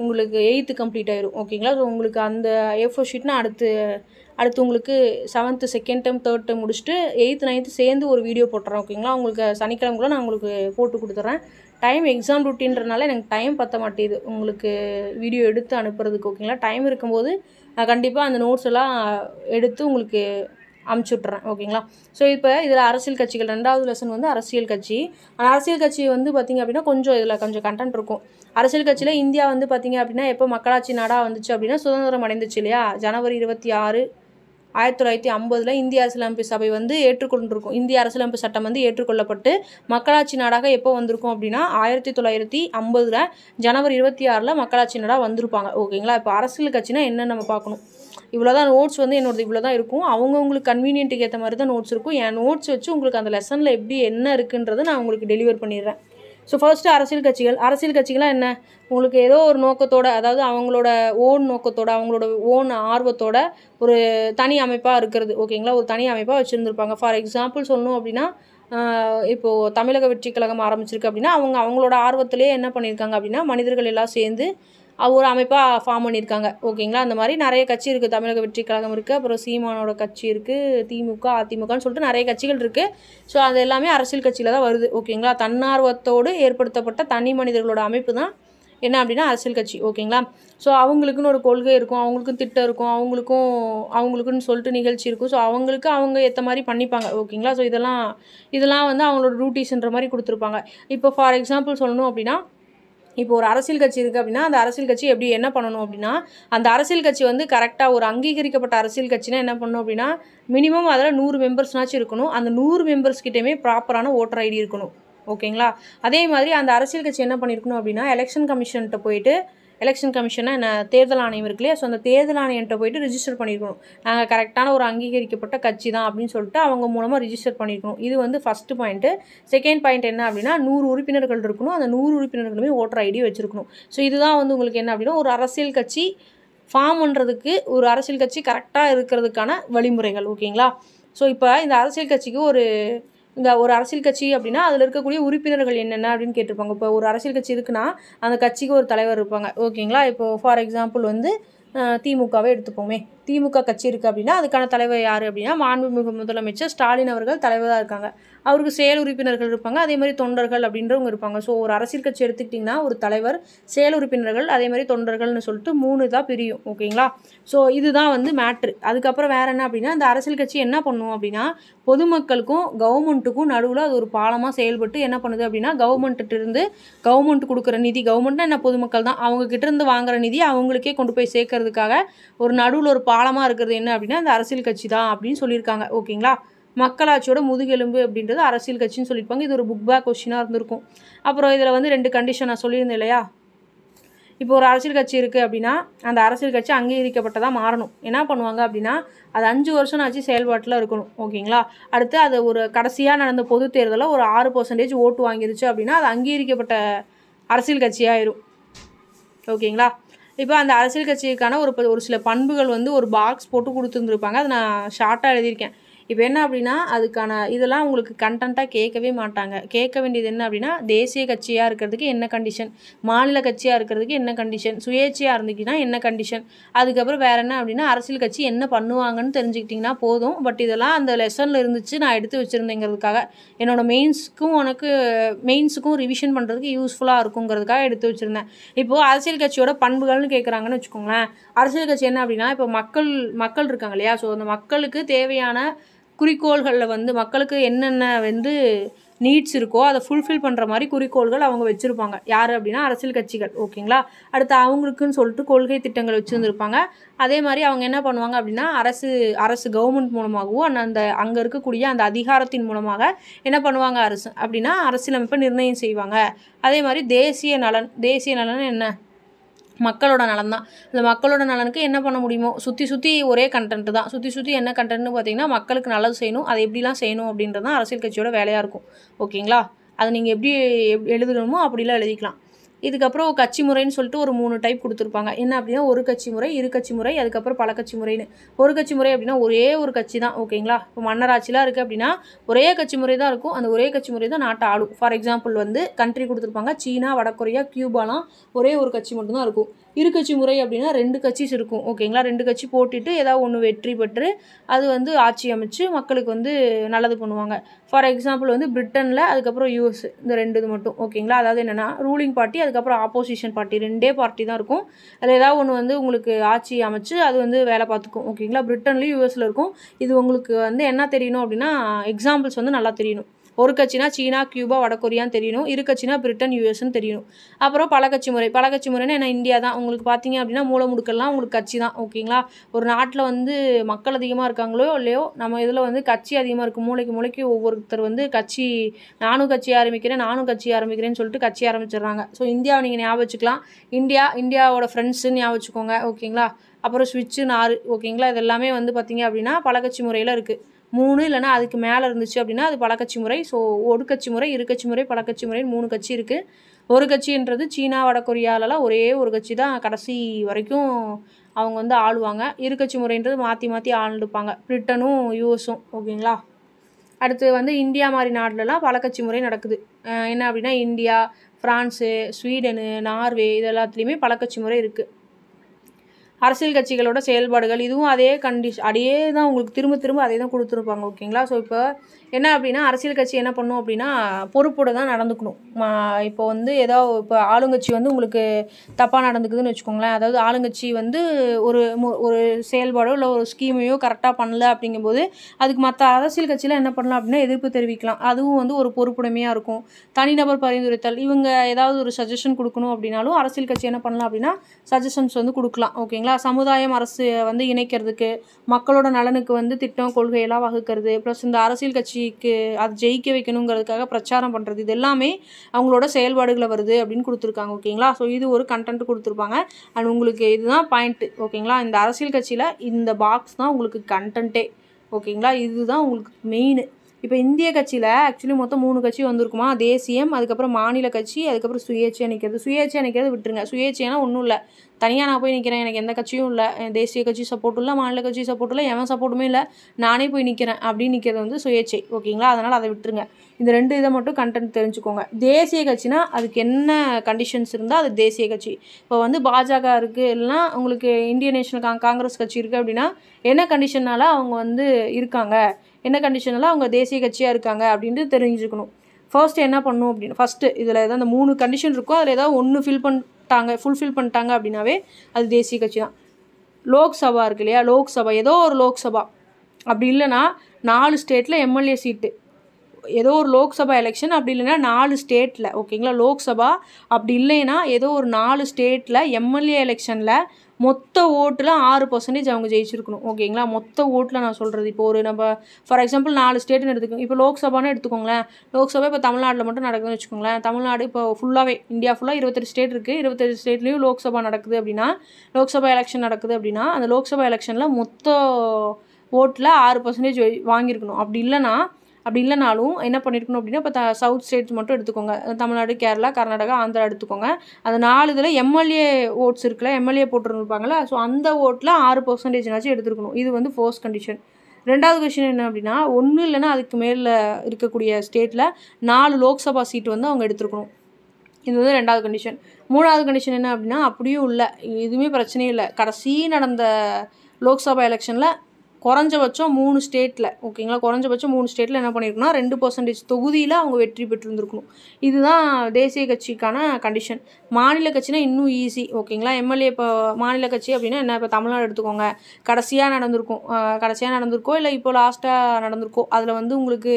உங்களுக்கு எயித்து கம்ப்ளீட் ஆயிரும் ஓகேங்களா ஸோ உங்களுக்கு அந்த ஏ ஃபோர் ஷீட்னா அடுத்து அடுத்து உங்களுக்கு seventh second time third time முடிச்சுட்டு எயித்து நைன்த்து சேர்ந்து ஒரு வீடியோ போட்டுறேன் ஓகேங்களா உங்களுக்கு சனிக்கிழமை கூட நான் உங்களுக்கு போட்டு கொடுத்துட்றேன் டைம் எக்ஸாம் ரூட்டின்றனால எனக்கு டைம் பற்ற மாட்டேது உங்களுக்கு வீடியோ எடுத்து அனுப்புறதுக்கு ஓகேங்களா டைம் இருக்கும்போது நான் கண்டிப்பாக அந்த நோட்ஸ் எல்லாம் எடுத்து உங்களுக்கு அமுச்சு விட்றேன் ஓகேங்களா ஸோ இப்போ இதில் அரசியல் கட்சிகள் ரெண்டாவது லெசன் வந்து அரசியல் கட்சி ஆனால் அரசியல் கட்சி வந்து பார்த்திங்க அப்படின்னா கொஞ்சம் இதில் கொஞ்சம் கண்டென்ட் இருக்கும் அரசியல் கட்சியில் இந்தியா வந்து பார்த்திங்க அப்படின்னா எப்போ மக்களாட்சி நாடாக வந்துச்சு அப்படின்னா சுதந்திரம் அடைந்துச்சு இல்லையா ஜனவரி இருபத்தி ஆறு ஆயிரத்தி தொள்ளாயிரத்தி ஐம்பதில் இந்திய அரசியலமைப்பு சபை வந்து ஏற்றுக்கொண்டிருக்கும் இந்திய அரசியலமைப்பு சட்டம் வந்து ஏற்றுக்கொள்ளப்பட்டு மக்களாட்சி நாடாக எப்போ வந்திருக்கும் அப்படின்னா ஆயிரத்தி தொள்ளாயிரத்தி ஐம்பதில் ஜனவரி இருபத்தி ஆறில் மக்களாட்சி நாடாக வந்திருப்பாங்க ஓகேங்களா இப்போ அரசியல் கட்சினா என்னென்னு நம்ம பார்க்கணும் இவ்வளோ தான் நோட்ஸ் வந்து என்னோடது இவ்வளோ தான் இருக்கும் அவங்கவுங்களுக்கு கன்வீனியன்ட்டுக்கு ஏற்ற மாதிரி தான் நோட்ஸ் இருக்கும் என் நோட்ஸ் வச்சு உங்களுக்கு அந்த லெசனில் எப்படி என்ன இருக்குன்றதை நான் உங்களுக்கு டெலிவர் பண்ணிடுறேன் ஸோ ஃபர்ஸ்ட்டு அரசியல் கட்சிகள் அரசியல் கட்சிகள்லாம் என்ன உங்களுக்கு ஏதோ ஒரு நோக்கத்தோட அதாவது அவங்களோட ஓன் நோக்கத்தோட அவங்களோட ஓன் ஆர்வத்தோட ஒரு தனி அமைப்பாக இருக்கிறது ஓகேங்களா ஒரு தனி அமைப்பாக வச்சுருந்துருப்பாங்க ஃபார் எக்ஸாம்பிள் சொல்லணும் அப்படின்னா இப்போது தமிழக வெற்றி கழகம் ஆரம்பிச்சிருக்கு அப்படின்னா அவங்க அவங்களோட ஆர்வத்திலே என்ன பண்ணியிருக்காங்க அப்படின்னா மனிதர்கள் எல்லாம் சேர்ந்து ஒரு அமைப்பாக ஃபார்ம் பண்ணியிருக்காங்க ஓகேங்களா அந்த மாதிரி நிறைய கட்சி இருக்குது தமிழக வெற்றி கழகம் இருக்குது அப்புறம் சீமானோட கட்சி இருக்குது திமுக அதிமுகன்னு சொல்லிட்டு நிறைய கட்சிகள் இருக்குது ஸோ அது எல்லாமே அரசியல் கட்சியில் தான் வருது ஓகேங்களா தன்னார்வத்தோடு ஏற்படுத்தப்பட்ட தனி மனிதர்களோட அமைப்பு தான் என்ன அப்படின்னா அரசியல் கட்சி ஓகேங்களா ஸோ அவங்களுக்குன்னு ஒரு கொள்கை இருக்கும் அவங்களுக்கும் திட்டம் இருக்கும் அவங்களுக்கும் அவங்களுக்குன்னு சொல்லிட்டு நிகழ்ச்சி இருக்கும் ஸோ அவங்களுக்கு அவங்க ஏற்ற மாதிரி பண்ணிப்பாங்க ஓகேங்களா ஸோ இதெல்லாம் இதெல்லாம் வந்து அவங்களோட டியூட்டிஸ்ன்ற மாதிரி கொடுத்துருப்பாங்க இப்போ ஃபார் எக்ஸாம்பிள் சொல்லணும் அப்படின்னா இப்போ ஒரு அரசியல் கட்சி இருக்குது அப்படின்னா அந்த அரசியல் கட்சி எப்படி என்ன பண்ணணும் அப்படின்னா அந்த அரசியல் கட்சி வந்து கரெக்டாக ஒரு அங்கீகரிக்கப்பட்ட அரசியல் கட்சினா என்ன பண்ணணும் அப்படின்னா மினிமம் அதில் நூறு மெம்பர்ஸ்னாச்சும் இருக்கணும் அந்த நூறு மெம்பர்ஸ் கிட்டேயுமே ப்ராப்பரான ஓட்டர் ஐடி இருக்கணும் ஓகேங்களா அதே மாதிரி அந்த அரசியல் கட்சி என்ன பண்ணியிருக்கணும் அப்படின்னா எலெக்ஷன் கமிஷன்கிட்ட போயிட்டு எலெக்ஷன் கமிஷனாக என்ன தேர்தல் ஆணையம் இருக்கு இல்லையா ஸோ அந்த தேர்தல் ஆணையன்ட்ட போயிட்டு ரிஜிஸ்டர் பண்ணியிருக்கணும் நாங்கள் கரெக்டான ஒரு அங்கீகரிக்கப்பட்ட கட்சி தான் அப்படின்னு சொல்லிட்டு அவங்க மூலமாக ரிஜிஸ்டர் பண்ணியிருக்கணும் இது வந்து ஃபஸ்ட்டு பாயிண்ட்டு செகண்ட் பாயிண்ட் என்ன அப்படின்னா நூறு உறுப்பினர்கள் இருக்கணும் அந்த நூறு உறுப்பினர்களுமே ஓட்டர் ஐடி வச்சுருக்கணும் ஸோ இதுதான் வந்து உங்களுக்கு என்ன அப்படின்னா ஒரு அரசியல் கட்சி ஃபார்ம் பண்ணுறதுக்கு ஒரு அரசியல் கட்சி கரெக்டாக இருக்கிறதுக்கான வழிமுறைகள் ஓகேங்களா ஸோ இப்போ இந்த அரசியல் கட்சிக்கு ஒரு இந்த ஒரு அரசியல் கட்சி அப்படின்னா அதில் இருக்கக்கூடிய உறுப்பினர்கள் என்னென்ன அப்படின்னு கேட்டிருப்பாங்க இப்போ ஒரு அரசியல் கட்சி இருக்குன்னா அந்த கட்சிக்கு ஒரு தலைவர் இருப்பாங்க ஓகேங்களா இப்போது ஃபார் எக்ஸாம்பிள் வந்து திமுகவே எடுத்துப்போமே திமுக கட்சி இருக்குது அப்படின்னா அதுக்கான தலைவர் யார் அப்படின்னா மாண்புமிகு முதலமைச்சர் ஸ்டாலின் அவர்கள் தலைவராக இருக்காங்க அவருக்கு செயல் உறுப்பினர்கள் இருப்பாங்க அதே மாதிரி தொண்டர்கள் அப்படின்றவங்க இருப்பாங்க ஸோ ஒரு அரசியல் கட்சி எடுத்துக்கிட்டிங்கன்னா ஒரு தலைவர் செயல் உறுப்பினர்கள் அதே மாதிரி தொண்டர்கள்னு சொல்லிட்டு மூணு தான் பிரியும் ஓகேங்களா ஸோ இதுதான் வந்து மேட்ரு அதுக்கப்புறம் வேறு என்ன அப்படின்னா அந்த அரசியல் கட்சி என்ன பண்ணுவோம் அப்படின்னா பொதுமக்களுக்கும் கவர்மெண்ட்டுக்கும் நடுவில் அது ஒரு பாலமாக செயல்பட்டு என்ன பண்ணுது அப்படின்னா கவர்மெண்ட்டிருந்து கவர்மெண்ட் கொடுக்குற நிதி கவர்மெண்ட்னா என்ன பொதுமக்கள் தான் அவங்கக்கிட்ட இருந்து வாங்குற நிதி அவங்களுக்கே கொண்டு போய் சேர்க்கறதுக்காக ஒரு நடுவில் ஒரு பாலமாக இருக்கிறது என்ன அப்படின்னா அந்த அரசியல் கட்சி தான் அப்படின்னு சொல்லியிருக்காங்க ஓகேங்களா மக்களாட்சியோட முதுகெலும்பு அப்படின்றது அரசியல் கட்சின்னு சொல்லியிருப்பாங்க இது ஒரு புக் பேக் கொஷினாக இருந்திருக்கும் அப்புறம் இதில் வந்து ரெண்டு கண்டிஷன் நான் சொல்லியிருந்தேன் இல்லையா இப்போ ஒரு அரசியல் கட்சி இருக்குது அப்படின்னா அந்த அரசியல் கட்சி அங்கீகரிக்கப்பட்டதாக மாறணும் என்ன பண்ணுவாங்க அப்படின்னா அது அஞ்சு வருஷம் ஆச்சு செயல்பாட்டில் இருக்கணும் ஓகேங்களா அடுத்து அது ஒரு கடைசியாக நடந்த பொது தேர்தலில் ஒரு ஆறு பர்சன்டேஜ் ஓட்டு வாங்கிருச்சு அப்படின்னா அது அங்கீகரிக்கப்பட்ட அரசியல் கட்சியாயிரும் ஓகேங்களா இப்போ அந்த அரசியல் கட்சிக்கான ஒரு ஒரு சில பண்புகள் வந்து ஒரு பாக்ஸ் போட்டு கொடுத்துருந்துருப்பாங்க அதை நான் ஷார்ட்டாக எழுதியிருக்கேன் இப்போ என்ன அப்படின்னா அதுக்கான இதெல்லாம் உங்களுக்கு கண்டென்ட்டாக கேட்கவே மாட்டாங்க கேட்க வேண்டியது என்ன அப்படின்னா தேசிய கட்சியாக இருக்கிறதுக்கு என்ன கண்டிஷன் மாநில கட்சியாக இருக்கிறதுக்கு என்ன கண்டிஷன் சுயேட்சையாக இருந்துக்கின்னா என்ன கண்டிஷன் அதுக்கப்புறம் வேறு என்ன அப்படின்னா அரசியல் கட்சி என்ன பண்ணுவாங்கன்னு தெரிஞ்சுக்கிட்டிங்கன்னா போதும் பட் இதெல்லாம் அந்த லெசனில் இருந்துச்சு நான் எடுத்து வச்சுருந்தேங்கிறதுக்காக என்னோடய மெயின்ஸுக்கும் உனக்கு மெயின்ஸுக்கும் ரிவிஷன் பண்ணுறதுக்கு யூஸ்ஃபுல்லாக இருக்குங்கிறதுக்காக எடுத்து வச்சுருந்தேன் இப்போது அரசியல் கட்சியோட பண்புகள்னு கேட்குறாங்கன்னு வச்சுக்கோங்களேன் அரசியல் கட்சி என்ன அப்படின்னா இப்போ மக்கள் மக்கள் இருக்காங்க இல்லையா ஸோ அந்த மக்களுக்கு தேவையான குறிக்கோள்களில் வந்து மக்களுக்கு என்னென்ன வந்து நீட்ஸ் இருக்கோ அதை ஃபுல்ஃபில் பண்ணுற மாதிரி குறிக்கோள்கள் அவங்க வச்சுருப்பாங்க யார் அப்படின்னா அரசியல் கட்சிகள் ஓகேங்களா அடுத்து அவங்களுக்குன்னு சொல்லிட்டு கொள்கை திட்டங்கள் வச்சுருந்துருப்பாங்க அதே மாதிரி அவங்க என்ன பண்ணுவாங்க அப்படின்னா அரசு அரசு கவர்மெண்ட் மூலமாகவும் அந்த அங்கே இருக்கக்கூடிய அந்த அதிகாரத்தின் மூலமாக என்ன பண்ணுவாங்க அரசு அப்படின்னா அரசியலமைப்பை நிர்ணயம் செய்வாங்க அதே மாதிரி தேசிய நலன் தேசிய நலன் என்ன மக்களோட நலன் தான் இந்த மக்களோட நலனுக்கு என்ன பண்ண முடியுமோ சுற்றி சுற்றி ஒரே கண்டென்ட் தான் சுற்றி சுற்றி என்ன கண்டென்ட்னு பார்த்தீங்கன்னா மக்களுக்கு நல்லது செய்யணும் அதை எப்படிலாம் செய்யணும் அப்படின்றது தான் அரசியல் கட்சியோட வேலையாக இருக்கும் ஓகேங்களா அதை நீங்கள் எப்படி எழுதுகிறோமோ அப்படிலாம் எழுதிக்கலாம் இதுக்கப்புறம் கட்சி முறைன்னு சொல்லிட்டு ஒரு மூணு டைப் கொடுத்துருப்பாங்க என்ன அப்படின்னா ஒரு கட்சி முறை இரு கட்சி முறை அதுக்கப்புறம் பல கட்சி முறைன்னு ஒரு கட்சி முறை அப்படின்னா ஒரே ஒரு கட்சி தான் ஓகேங்களா இப்போ மன்னராட்சிலாம் இருக்குது அப்படின்னா ஒரே கட்சி முறை தான் இருக்கும் அந்த ஒரே கட்சி முறை தான் நாட்டை ஆளும் ஃபார் எக்ஸாம்பிள் வந்து கண்ட்ரி கொடுத்துருப்பாங்க சீனா வடகொரியா கியூபாலாம் ஒரே ஒரு கட்சி மட்டும்தான் இருக்கும் இரு கட்சி முறை அப்படின்னா ரெண்டு கட்சிஸ் இருக்கும் ஓகேங்களா ரெண்டு கட்சி போட்டிட்டு ஏதாவது ஒன்று வெற்றி பெற்று அது வந்து ஆட்சி அமைச்சு மக்களுக்கு வந்து நல்லது பண்ணுவாங்க ஃபார் எக்ஸாம்பிள் வந்து பிரிட்டனில் அதுக்கப்புறம் யூஎஸ் இந்த ரெண்டு இது மட்டும் ஓகேங்களா அதாவது என்னென்னா ரூலிங் பார்ட்டி அதுக்கப்புறம் ஆப்போசிஷன் பார்ட்டி ரெண்டே பார்ட்டி தான் இருக்கும் அதில் ஏதாவது ஒன்று வந்து உங்களுக்கு ஆட்சி அமைச்சு அது வந்து வேலை பார்த்துக்கும் ஓகேங்களா பிரிட்டன்லேயும் யூஎஸில் இருக்கும் இது உங்களுக்கு வந்து என்ன தெரியணும் அப்படின்னா எக்ஸாம்பிள்ஸ் வந்து நல்லா தெரியணும் ஒரு கட்சினா சீனா கியூபா வடகொரியான்னு தெரியணும் இரு கட்சினா பிரிட்டன் யூஎஸ்ன்னு தெரியணும் அப்புறம் பல கட்சி முறை பல கட்சி முறைன்னா என்ன இந்தியா தான் உங்களுக்கு பார்த்தீங்க அப்படின்னா மூல முடுக்கெல்லாம் உங்களுக்கு கட்சி தான் ஓகேங்களா ஒரு நாட்டில் வந்து மக்கள் அதிகமாக இருக்காங்களோ இல்லையோ நம்ம இதில் வந்து கட்சி அதிகமாக இருக்கும் மூளைக்கு மூளைக்கு ஒவ்வொருத்தர் வந்து கட்சி நானும் கட்சி ஆரம்பிக்கிறேன் நானும் கட்சி ஆரம்பிக்கிறேன்னு சொல்லிட்டு கட்சி ஆரம்பிச்சிடுறாங்க ஸோ இந்தியாவை நீங்கள் ஞாபகம் வச்சுக்கலாம் இந்தியா இந்தியாவோட ஃப்ரெண்ட்ஸுன்னு ஞாபகம் வச்சுக்கோங்க ஓகேங்களா அப்புறம் சுவிட்சு நாறு ஓகேங்களா இது எல்லாமே வந்து பார்த்திங்க அப்படின்னா பல கட்சி முறையில் இருக்குது மூணு இல்லைனா அதுக்கு மேலே இருந்துச்சு அப்படின்னா அது பலக்கட்சி முறை ஸோ ஒரு கட்சி முறை இரு கட்சி முறை பலக்கட்சி முறைன்னு மூணு கட்சி இருக்குது ஒரு கட்சின்றது சீனா வடகொரியாலலாம் ஒரே ஒரு கட்சி தான் கடைசி வரைக்கும் அவங்க வந்து ஆளுவாங்க இரு கட்சி முறைன்றது மாற்றி மாற்றி ஆளுப்பாங்க பிரிட்டனும் யூஎஸும் ஓகேங்களா அடுத்து வந்து இந்தியா மாதிரி நாட்டிலலாம் பழக்கட்சி முறை நடக்குது என்ன அப்படின்னா இந்தியா ஃப்ரான்ஸு ஸ்வீடனு நார்வே இது எல்லாத்துலேயுமே பல முறை இருக்குது அரசியல் கட்சிகளோட செயல்பாடுகள் இதுவும் அதே கண்டிஷ் அதே தான் உங்களுக்கு திரும்ப திரும்ப அதே தான் கொடுத்துருப்பாங்க ஓகேங்களா ஸோ இப்போ என்ன அப்படின்னா அரசியல் கட்சி என்ன பண்ணும் அப்படின்னா பொறுப்போடு தான் நடந்துக்கணும் இப்போ வந்து ஏதோ இப்போ ஆளுங்கட்சி வந்து உங்களுக்கு தப்பாக நடந்துக்குதுன்னு வச்சுக்கோங்களேன் அதாவது ஆளுங்கட்சி வந்து ஒரு ஒரு செயல்பாடோ இல்லை ஒரு ஸ்கீமையோ கரெக்டாக பண்ணல அப்படிங்கும்போது அதுக்கு மற்ற அரசியல் கட்சியில் என்ன பண்ணலாம் அப்படின்னா எதிர்ப்பு தெரிவிக்கலாம் அதுவும் வந்து ஒரு பொறுப்புடைமையாக இருக்கும் தனிநபர் பரிந்துரைத்தல் இவங்க ஏதாவது ஒரு சஜஷன் கொடுக்கணும் அப்படின்னாலும் அரசியல் கட்சி என்ன பண்ணலாம் அப்படின்னா சஜஷன்ஸ் வந்து கொடுக்கலாம் ஓகேங்களா சரிங்களா சமுதாயம் அரசு வந்து இணைக்கிறதுக்கு மக்களோட நலனுக்கு வந்து திட்டம் கொள்கையெல்லாம் வகுக்கிறது ப்ளஸ் இந்த அரசியல் கட்சிக்கு அது ஜெயிக்க வைக்கணுங்கிறதுக்காக பிரச்சாரம் பண்ணுறது இது எல்லாமே அவங்களோட செயல்பாடுகளை வருது அப்படின்னு கொடுத்துருக்காங்க ஓகேங்களா ஸோ இது ஒரு கண்டென்ட் கொடுத்துருப்பாங்க அண்ட் உங்களுக்கு இதுதான் பாயிண்ட்டு ஓகேங்களா இந்த அரசியல் கட்சியில் இந்த பாக்ஸ் தான் உங்களுக்கு கண்டென்ட்டே ஓகேங்களா இதுதான் உங்களுக்கு மெயின் இப்போ இந்திய கட்சியில் ஆக்சுவலி மொத்தம் மூணு கட்சி வந்திருக்குமா தேசியம் அதுக்கப்புறம் மாநில கட்சி அதுக்கப்புறம் சுயேட்சை நிற்கிறது சுயேட்சை நிற்கிறது விட்டுருங்க சுயேட்சைனா ஒன்றும் இல்லை தனியாக நான் போய் நிற்கிறேன் எனக்கு எந்த கட்சியும் இல்லை தேசிய கட்சி சப்போர்ட்டும் இல்லை மாநில கட்சி சப்போர்ட்டும் இல்லை எவன் சப்போர்ட்டுமே இல்லை நானே போய் நிற்கிறேன் அப்படின்னு நிற்கிறது வந்து சுயேட்சை ஓகேங்களா அதனால் அதை விட்டுருங்க இந்த ரெண்டு இதை மட்டும் கண்டென்ட் தெரிஞ்சுக்கோங்க தேசிய கட்சினா அதுக்கு என்ன கண்டிஷன்ஸ் இருந்தால் அது தேசிய கட்சி இப்போ வந்து பாஜக இருக்குது இல்லைனா உங்களுக்கு இந்தியன் நேஷனல் காங்கிரஸ் கட்சி இருக்குது அப்படின்னா என்ன கண்டிஷனால் அவங்க வந்து இருக்காங்க என்ன கண்டிஷனில் அவங்க தேசிய கட்சியாக இருக்காங்க அப்படின்ட்டு தெரிஞ்சுக்கணும் ஃபர்ஸ்ட் என்ன பண்ணும் அப்படின்னு ஃபஸ்ட்டு இதில் ஏதாவது அந்த மூணு கண்டிஷன் இருக்கோ அதில் ஏதாவது ஒன்று ஃபில் பண்ணிட்டாங்க ஃபுல்ஃபில் பண்ணிட்டாங்க அப்படின்னாவே அது தேசிய கட்சி தான் லோக்சபா இருக்கு இல்லையா லோக்சபா ஏதோ ஒரு லோக்சபா அப்படி இல்லைன்னா நாலு ஸ்டேட்டில் எம்எல்ஏ சீட்டு ஏதோ ஒரு லோக்சபா எலெக்ஷன் அப்படி இல்லைன்னா நாலு ஸ்டேட்டில் ஓகேங்களா லோக்சபா அப்படி இல்லைன்னா ஏதோ ஒரு நாலு ஸ்டேட்டில் எம்எல்ஏ எலெக்ஷனில் மொத்த ஓட்டில் ஆறு பர்சன்டேஜ் அவங்க ஜெயிச்சிருக்கணும் ஓகேங்களா மொத்த ஓட்டில் நான் சொல்கிறது இப்போ ஒரு நம்ம ஃபார் எக்ஸாம்பிள் நாலு ஸ்டேட்டுன்னு எடுத்துக்கோங்க இப்போ லோக்சபான்னு எடுத்துக்கோங்களேன் லோக்சபா இப்போ தமிழ்நாட்டில் மட்டும் நடக்குதுன்னு வச்சுக்கோங்களேன் தமிழ்நாடு இப்போ ஃபுல்லாகவே இந்தியா ஃபுல்லாக இருபத்தெட்டு ஸ்டேட் இருக்குது இருபத்தெட்டு ஸ்டேட்லேயும் லோக்சபா நடக்குது அப்படின்னா லோக்சபா எலெக்ஷன் நடக்குது அப்படின்னா அந்த லோக்சபா எலெக்ஷனில் மொத்த ஓட்டில் ஆறு பர்சன்டேஜ் வாங்கியிருக்கணும் அப்படி இல்லைனா அப்படி இல்லைனாலும் என்ன பண்ணியிருக்கணும் அப்படின்னா இப்போ த சவுத் ஸ்டேட்ஸ் மட்டும் எடுத்துக்கோங்க தமிழ்நாடு கேரளா கர்நாடகா ஆந்திரா எடுத்துக்கோங்க அந்த நாலு இதில் எம்எல்ஏ ஓட்ஸ் இருக்குல்ல எம்எல்ஏ போட்டுருப்பாங்களா ஸோ அந்த ஓட்டில் ஆறு பர்சன்டேஜ்னாச்சும் எடுத்துருக்கணும் இது வந்து ஃபோர்ஸ் கண்டிஷன் ரெண்டாவது கொஷின் என்ன அப்படின்னா ஒன்று இல்லைன்னா அதுக்கு மேலே இருக்கக்கூடிய ஸ்டேட்டில் நாலு லோக்சபா சீட் வந்து அவங்க எடுத்துருக்கணும் இது வந்து ரெண்டாவது கண்டிஷன் மூணாவது கண்டிஷன் என்ன அப்படின்னா அப்படியும் இல்லை எதுவுமே பிரச்சனையும் இல்லை கடைசி நடந்த லோக்சபா எலெக்ஷனில் குறைஞ்சபட்சம் மூணு ஸ்டேட்டில் ஓகேங்களா குறைஞ்சபட்சம் மூணு ஸ்டேட்டில் என்ன பண்ணியிருக்குன்னா ரெண்டு பர்சன்டேஜ் தொகுதியில் அவங்க வெற்றி பெற்றிருந்திருக்கணும் இதுதான் தேசிய கட்சிக்கான கண்டிஷன் மாநில கட்சினா இன்னும் ஈஸி ஓகேங்களா எம்எல்ஏ இப்போ மாநில கட்சி அப்படின்னா என்ன இப்போ தமிழ்நாடு எடுத்துக்கோங்க கடைசியாக நடந்திருக்கும் கடைசியாக நடந்திருக்கோ இல்லை இப்போ லாஸ்ட்டாக நடந்திருக்கோ அதில் வந்து உங்களுக்கு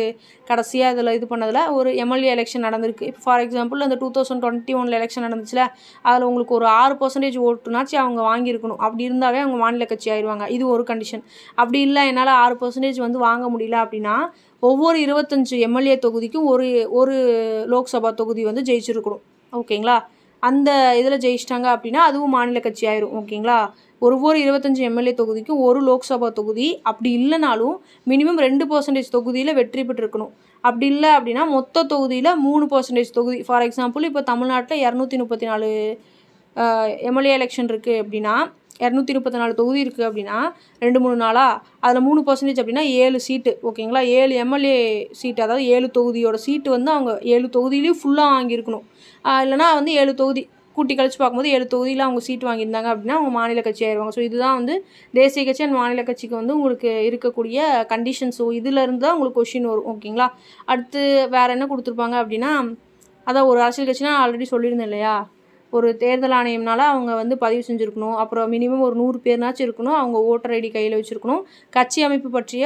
கடைசியாக இதில் இது பண்ணதில் ஒரு எம்எல்ஏ எலெக்ஷன் நடந்திருக்கு இப்போ ஃபார் எக்ஸாம்பிள் அந்த டூ தௌசண்ட் டுவெண்ட்டி ஒனில் எலெக்ஷன் நடந்துச்சுல அதில் உங்களுக்கு ஒரு ஆறு பர்சன்டேஜ் ஓட்டுனாச்சு அவங்க வாங்கியிருக்கணும் அப்படி இருந்தாவே அவங்க மாநில கட்சி ஆயிடுவாங்க இது ஒரு கண்டிஷன் அப்படி அப்படி இல்லை என்னால் ஆறு பர்சன்டேஜ் வந்து வாங்க முடியல அப்படின்னா ஒவ்வொரு இருபத்தஞ்சி எம்எல்ஏ தொகுதிக்கும் ஒரு ஒரு லோக்சபா தொகுதி வந்து ஜெயிச்சிருக்கணும் ஓகேங்களா அந்த இதில் ஜெயிச்சிட்டாங்க அப்படின்னா அதுவும் மாநில கட்சி ஆயிரும் ஓகேங்களா ஒரு இருபத்தஞ்சி எம்எல்ஏ தொகுதிக்கும் ஒரு லோக்சபா தொகுதி அப்படி இல்லைனாலும் மினிமம் ரெண்டு பர்சன்டேஜ் தொகுதியில் வெற்றி பெற்றிருக்கணும் அப்படி இல்லை அப்படின்னா மொத்த தொகுதியில் மூணு பர்சன்டேஜ் தொகுதி ஃபார் எக்ஸாம்பிள் இப்போ தமிழ்நாட்டில் இரநூத்தி முப்பத்தி நாலு எம்எல்ஏ எலெக்ஷன் இருக்குது அப்படின்னா இரநூத்தி முப்பத்தி நாலு தொகுதி இருக்குது அப்படின்னா ரெண்டு மூணு நாளாக அதில் மூணு பர்சன்டேஜ் அப்படின்னா ஏழு சீட்டு ஓகேங்களா ஏழு எம்எல்ஏ சீட்டு அதாவது ஏழு தொகுதியோட சீட்டு வந்து அவங்க ஏழு தொகுதியிலையும் ஃபுல்லாக வாங்கியிருக்கணும் இல்லைனா வந்து ஏழு தொகுதி கூட்டி கழிச்சு பார்க்கும்போது ஏழு தொகுதியில் அவங்க சீட்டு வாங்கியிருந்தாங்க அப்படின்னா அவங்க மாநில கட்சி ஆயிடுவாங்க ஸோ இதுதான் வந்து தேசிய கட்சி அண்ட் மாநில கட்சிக்கு வந்து உங்களுக்கு இருக்கக்கூடிய கண்டிஷன்ஸ் ஸோ இதுலேருந்து தான் உங்களுக்கு கொஷின் வரும் ஓகேங்களா அடுத்து வேறு என்ன கொடுத்துருப்பாங்க அப்படின்னா அதான் ஒரு அரசியல் கட்சினா ஆல்ரெடி சொல்லியிருந்தேன் இல்லையா ஒரு தேர்தல் ஆணையம்னால அவங்க வந்து பதிவு செஞ்சுருக்கணும் அப்புறம் மினிமம் ஒரு நூறு பேர்னாச்சும் இருக்கணும் அவங்க ஓட்டர் ஐடி கையில் வச்சுருக்கணும் கட்சி அமைப்பு பற்றிய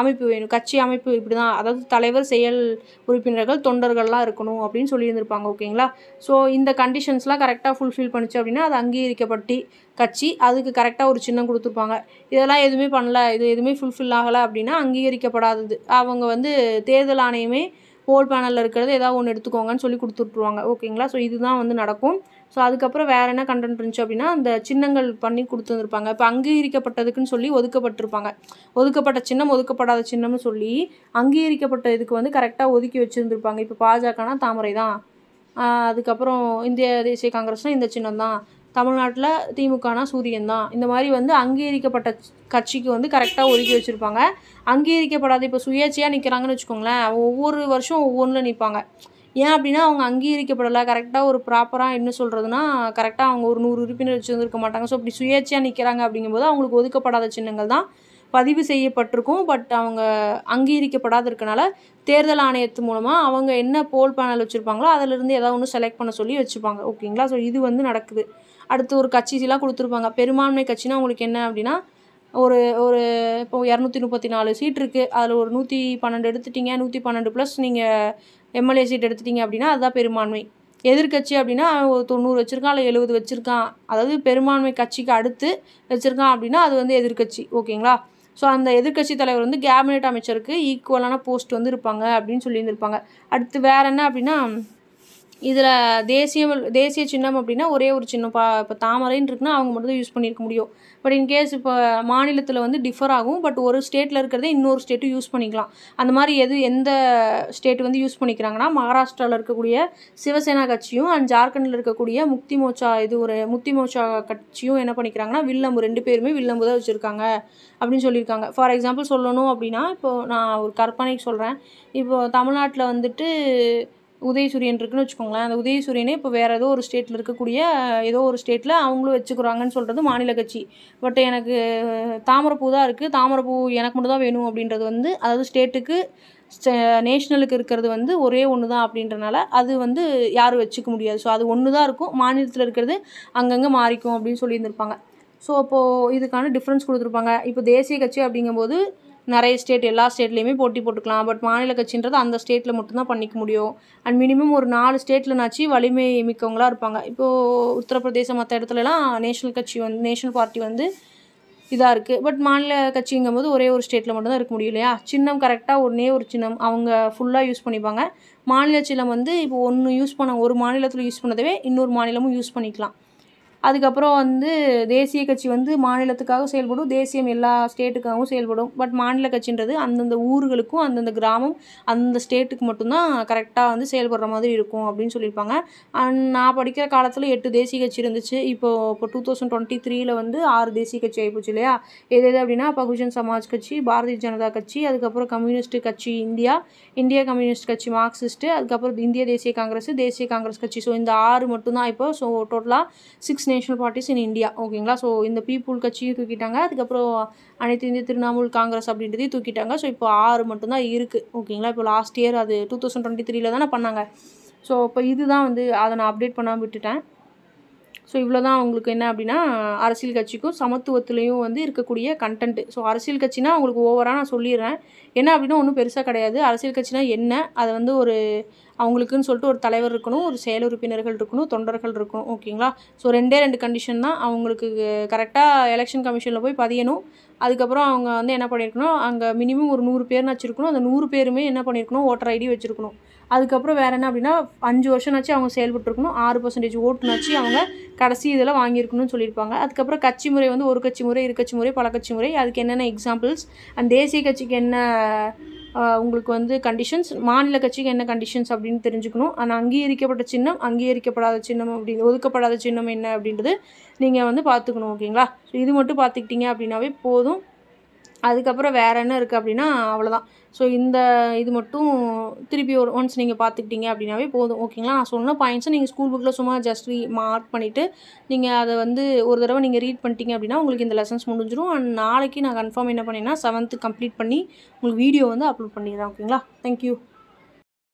அமைப்பு வேணும் கட்சி அமைப்பு இப்படி தான் அதாவது தலைவர் செயல் உறுப்பினர்கள் தொண்டர்கள்லாம் இருக்கணும் அப்படின்னு சொல்லியிருந்திருப்பாங்க ஓகேங்களா ஸோ இந்த கண்டிஷன்ஸ்லாம் கரெக்டாக ஃபுல்ஃபில் பண்ணிச்சு அப்படின்னா அது அங்கீகரிக்கப்பட்டு கட்சி அதுக்கு கரெக்டாக ஒரு சின்னம் கொடுத்துருப்பாங்க இதெல்லாம் எதுவுமே பண்ணல இது எதுவுமே ஃபுல்ஃபில் ஆகலை அப்படின்னா அங்கீகரிக்கப்படாதது அவங்க வந்து தேர்தல் ஆணையமே ஹோல் பேனலில் இருக்கிறது ஏதாவது ஒன்று எடுத்துக்கோங்கன்னு சொல்லி கொடுத்துட்ருவாங்க ஓகேங்களா ஸோ இதுதான் வந்து நடக்கும் ஸோ அதுக்கப்புறம் வேறு என்ன கண்டென்ட் இருந்துச்சு அப்படின்னா அந்த சின்னங்கள் பண்ணி கொடுத்துருந்துருப்பாங்க இப்போ அங்கீகரிக்கப்பட்டதுக்குன்னு சொல்லி ஒதுக்கப்பட்டிருப்பாங்க ஒதுக்கப்பட்ட சின்னம் ஒதுக்கப்படாத சின்னம்னு சொல்லி அங்கீகரிக்கப்பட்ட இதுக்கு வந்து கரெக்டாக ஒதுக்கி வச்சுருந்துருப்பாங்க இப்போ பாஜகனா தாமரை தான் அதுக்கப்புறம் இந்திய தேசிய காங்கிரஸ்னால் இந்த சின்னம் தான் தமிழ்நாட்டில் திமுகனா சூரியன் தான் இந்த மாதிரி வந்து அங்கீகரிக்கப்பட்ட கட்சிக்கு வந்து கரெக்டாக ஒதுக்கி வச்சுருப்பாங்க அங்கீகரிக்கப்படாத இப்போ சுயேட்சையாக நிற்கிறாங்கன்னு வச்சுக்கோங்களேன் ஒவ்வொரு வருஷம் ஒவ்வொன்றில் நிற்பாங்க ஏன் அப்படின்னா அவங்க அங்கீகரிக்கப்படலை கரெக்டாக ஒரு ப்ராப்பராக என்ன சொல்கிறதுனா கரெக்டாக அவங்க ஒரு நூறு உறுப்பினர் வச்சுருந்துருக்க மாட்டாங்க ஸோ அப்படி சுயேட்சையாக நிற்கிறாங்க அப்படிங்கும்போது அவங்களுக்கு ஒதுக்கப்படாத சின்னங்கள் தான் பதிவு செய்யப்பட்டிருக்கும் பட் அவங்க அங்கீகரிக்கப்படாத இருக்கனால தேர்தல் ஆணையத்து மூலமாக அவங்க என்ன போல் பேனல் வச்சுருப்பாங்களோ அதிலிருந்து ஏதாவது ஒன்று செலக்ட் பண்ண சொல்லி வச்சுப்பாங்க ஓகேங்களா ஸோ இது வந்து நடக்குது அடுத்து ஒரு கட்சிலாம் கொடுத்துருப்பாங்க பெரும்பான்மை கட்சினா உங்களுக்கு என்ன அப்படின்னா ஒரு ஒரு இப்போ இரநூத்தி முப்பத்தி நாலு சீட் இருக்குது அதில் ஒரு நூற்றி பன்னெண்டு எடுத்துட்டிங்க நூற்றி பன்னெண்டு ப்ளஸ் நீங்கள் எம்எல்ஏ சீட் எடுத்துட்டீங்க அப்படின்னா அதுதான் பெரும்பான்மை எதிர்கட்சி அப்படின்னா ஒரு தொண்ணூறு வச்சுருக்கான் இல்லை எழுபது வச்சுருக்கான் அதாவது பெரும்பான்மை கட்சிக்கு அடுத்து வச்சுருக்கான் அப்படின்னா அது வந்து எதிர்கட்சி ஓகேங்களா ஸோ அந்த எதிர்கட்சி தலைவர் வந்து கேபினெட் அமைச்சருக்கு ஈக்குவலான போஸ்ட் வந்து இருப்பாங்க அப்படின்னு சொல்லியிருந்திருப்பாங்க அடுத்து வேற என்ன அப்படின்னா இதில் தேசிய தேசிய சின்னம் அப்படின்னா ஒரே ஒரு சின்னம் பா இப்போ தாமரைன்னு இருக்குன்னா அவங்க மட்டும் தான் யூஸ் பண்ணியிருக்க முடியும் பட் இன்கேஸ் இப்போ மாநிலத்தில் வந்து டிஃபர் ஆகும் பட் ஒரு ஸ்டேட்டில் இருக்கிறதே இன்னொரு ஸ்டேட்டும் யூஸ் பண்ணிக்கலாம் அந்த மாதிரி எது எந்த ஸ்டேட் வந்து யூஸ் பண்ணிக்கிறாங்கன்னா மகாராஷ்டிராவில் இருக்கக்கூடிய சிவசேனா கட்சியும் அண்ட் ஜார்க்கண்டில் இருக்கக்கூடிய முக்தி மோர்ச்சா இது ஒரு முக்தி மோர்ச்சா கட்சியும் என்ன பண்ணிக்கிறாங்கன்னா வில்லம்பு ரெண்டு பேருமே வில்லம்பு தான் வச்சுருக்காங்க அப்படின்னு சொல்லியிருக்காங்க ஃபார் எக்ஸாம்பிள் சொல்லணும் அப்படின்னா இப்போது நான் ஒரு கற்பனைக்கு சொல்கிறேன் இப்போது தமிழ்நாட்டில் வந்துட்டு உதயசூரியன் இருக்குன்னு வச்சுக்கோங்களேன் அந்த உதயசூரியனே இப்போ வேறு ஏதோ ஒரு ஸ்டேட்டில் இருக்கக்கூடிய ஏதோ ஒரு ஸ்டேட்டில் அவங்களும் வச்சுக்கிறாங்கன்னு சொல்கிறது மாநில கட்சி பட் எனக்கு தாமரைப்பூ தான் இருக்குது தாமரைப்பூ எனக்கு மட்டும் தான் வேணும் அப்படின்றது வந்து அதாவது ஸ்டேட்டுக்கு நேஷ்னலுக்கு இருக்கிறது வந்து ஒரே ஒன்று தான் அப்படின்றனால அது வந்து யாரும் வச்சுக்க முடியாது ஸோ அது ஒன்று தான் இருக்கும் மாநிலத்தில் இருக்கிறது அங்கங்கே மாறிக்கும் அப்படின்னு சொல்லியிருந்திருப்பாங்க ஸோ அப்போது இதுக்கான டிஃப்ரென்ஸ் கொடுத்துருப்பாங்க இப்போ தேசிய கட்சி அப்படிங்கும்போது நிறைய ஸ்டேட் எல்லா ஸ்டேட்லேயுமே போட்டி போட்டுக்கலாம் பட் மாநில கட்சின்றது அந்த ஸ்டேட்டில் மட்டும்தான் பண்ணிக்க முடியும் அண்ட் மினிமம் ஒரு நாலு ஸ்டேட்லனாச்சு வலிமை மிக்கவங்களாக இருப்பாங்க இப்போது உத்தரப்பிரதேசம் மற்ற இடத்துலலாம் நேஷனல் கட்சி வந்து நேஷனல் பார்ட்டி வந்து இதாக இருக்குது பட் மாநில கட்சிங்கும் போது ஒரே ஒரு ஸ்டேட்டில் மட்டும்தான் இருக்க முடியும் இல்லையா சின்னம் கரெக்டாக ஒன்றே ஒரு சின்னம் அவங்க ஃபுல்லாக யூஸ் பண்ணிப்பாங்க மாநில சின்னம் வந்து இப்போ ஒன்று யூஸ் பண்ண ஒரு மாநிலத்தில் யூஸ் பண்ணதவே இன்னொரு மாநிலமும் யூஸ் பண்ணிக்கலாம் அதுக்கப்புறம் வந்து தேசிய கட்சி வந்து மாநிலத்துக்காக செயல்படும் தேசியம் எல்லா ஸ்டேட்டுக்காகவும் செயல்படும் பட் மாநில கட்சின்றது அந்தந்த ஊர்களுக்கும் அந்தந்த கிராமம் அந்தந்த ஸ்டேட்டுக்கு மட்டும்தான் கரெக்டாக வந்து செயல்படுற மாதிரி இருக்கும் அப்படின்னு சொல்லியிருப்பாங்க நான் படிக்கிற காலத்தில் எட்டு தேசிய கட்சி இருந்துச்சு இப்போது இப்போ டூ தௌசண்ட் டுவெண்ட்டி த்ரீயில் வந்து ஆறு தேசிய கட்சி ஆகிப்போச்சு இல்லையா எது எது அப்படின்னா பகுஜன் சமாஜ் கட்சி பாரதிய ஜனதா கட்சி அதுக்கப்புறம் கம்யூனிஸ்ட் கட்சி இந்தியா இந்தியா கம்யூனிஸ்ட் கட்சி மார்க்சிஸ்ட்டு அதுக்கப்புறம் இந்திய தேசிய காங்கிரஸ் தேசிய காங்கிரஸ் கட்சி ஸோ இந்த ஆறு மட்டும்தான் இப்போ ஸோ டோட்டலாக six national parties in India ஓகேங்களா ஸோ இந்த பீப்புள் கட்சியும் தூக்கிட்டாங்க அதுக்கப்புறம் அனைத்து இந்திய திரிணாமுல் காங்கிரஸ் அப்படின்றதையும் தூக்கிட்டாங்க ஸோ இப்போ ஆறு மட்டும்தான் இருக்குது ஓகேங்களா இப்போ லாஸ்ட் இயர் அது டூ தௌசண்ட் டுவெண்ட்டி த்ரீல தானே பண்ணாங்க ஸோ இப்போ இதுதான் வந்து அதை நான் அப்டேட் பண்ணாமல் விட்டுட்டேன் ஸோ இவ்வளோ தான் அவங்களுக்கு என்ன அப்படின்னா அரசியல் கட்சிக்கும் சமத்துவத்துலேயும் வந்து இருக்கக்கூடிய கண்டென்ட் ஸோ அரசியல் கட்சினா அவங்களுக்கு ஓவராக நான் சொல்லிடுறேன் என்ன அப்படின்னா ஒன்றும் பெருசாக கிடையாது அரசியல் கட்சினா என்ன அதை வந்து ஒரு அவங்களுக்குன்னு சொல்லிட்டு ஒரு தலைவர் இருக்கணும் ஒரு செயல் உறுப்பினர்கள் இருக்கணும் தொண்டர்கள் இருக்கணும் ஓகேங்களா ஸோ ரெண்டே ரெண்டு கண்டிஷன் தான் அவங்களுக்கு கரெக்டாக எலெக்ஷன் கமிஷனில் போய் பதியணும் அதுக்கப்புறம் அவங்க வந்து என்ன பண்ணியிருக்கணும் அங்கே மினிமம் ஒரு நூறு பேர்னு வச்சுருக்கணும் அந்த நூறு பேருமே என்ன பண்ணியிருக்கணும் ஓட்டர் ஐடி வச்சுருக்கணும் அதுக்கப்புறம் வேறு என்ன அப்படின்னா அஞ்சு வருஷம்னாச்சு அவங்க செயல்பட்டுருக்கணும் ஆறு பர்சன்டேஜ் ஓட்டுனாச்சு அவங்க கடைசி இதெல்லாம் வாங்கியிருக்கணும்னு சொல்லியிருப்பாங்க அதுக்கப்புறம் கட்சி முறை வந்து ஒரு கட்சி முறை இரு கட்சி முறை பல கட்சி முறை அதுக்கு என்னென்ன எக்ஸாம்பிள்ஸ் அண்ட் தேசிய கட்சிக்கு என்ன உங்களுக்கு வந்து கண்டிஷன்ஸ் மாநில கட்சிக்கு என்ன கண்டிஷன்ஸ் அப்படின்னு தெரிஞ்சுக்கணும் ஆனால் அங்கீகரிக்கப்பட்ட சின்னம் அங்கீகரிக்கப்படாத சின்னம் அப்படி ஒதுக்கப்படாத சின்னம் என்ன அப்படின்றது நீங்கள் வந்து பார்த்துக்கணும் ஓகேங்களா இது மட்டும் பார்த்துக்கிட்டீங்க அப்படின்னாவே போதும் அதுக்கப்புறம் வேறு என்ன இருக்குது அப்படின்னா அவ்வளோதான் ஸோ இந்த இது மட்டும் திருப்பி ஒரு ஒன்ஸ் நீங்கள் பார்த்துக்கிட்டீங்க அப்படின்னாவே போதும் ஓகேங்களா நான் சொன்ன பாயிண்ட்ஸை நீங்கள் ஸ்கூல் புக்கில் சும்மா ஜஸ்ட் ரீ மார்க் பண்ணிவிட்டு நீங்கள் அதை வந்து ஒரு தடவை நீங்கள் ரீட் பண்ணிட்டீங்க அப்படின்னா உங்களுக்கு இந்த லெசன்ஸ் முடிஞ்சிடும் அண்ட் நாளைக்கு நான் கன்ஃபார்ம் என்ன பண்ணேன்னா செவன்த்து கம்ப்ளீட் பண்ணி உங்களுக்கு வீடியோ வந்து அப்லோட் பண்ணிடுறேன் ஓகேங்களா தேங்க்யூ